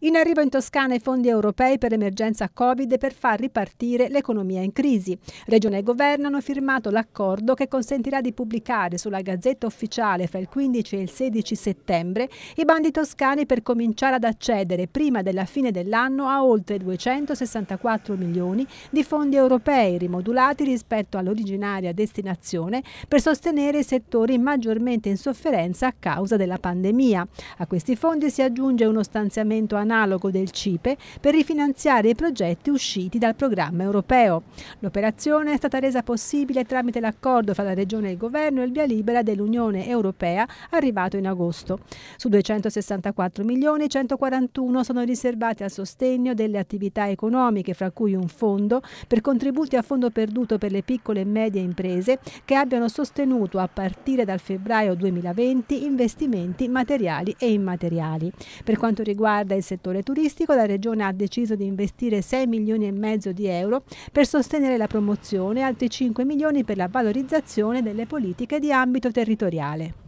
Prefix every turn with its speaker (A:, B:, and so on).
A: In arrivo in Toscana i fondi europei per l'emergenza Covid per far ripartire l'economia in crisi. Regione e Governo hanno firmato l'accordo che consentirà di pubblicare sulla Gazzetta Ufficiale fra il 15 e il 16 settembre i bandi toscani per cominciare ad accedere prima della fine dell'anno a oltre 264 milioni di fondi europei rimodulati rispetto all'originaria destinazione per sostenere i settori maggiormente in sofferenza a causa della pandemia. A questi fondi si aggiunge uno stanziamento analogo del CIPE per rifinanziare i progetti usciti dal programma europeo. L'operazione è stata resa possibile tramite l'accordo fra la Regione e il Governo e il via libera dell'Unione Europea arrivato in agosto. Su 264 milioni, 141 sono riservati al sostegno delle attività economiche, fra cui un fondo per contributi a fondo perduto per le piccole e medie imprese che abbiano sostenuto a partire dal febbraio 2020 investimenti materiali e immateriali. Per quanto riguarda il settore turistico, la Regione ha deciso di investire 6 milioni e mezzo di euro per sostenere la promozione e altri 5 milioni per la valorizzazione delle politiche di ambito territoriale.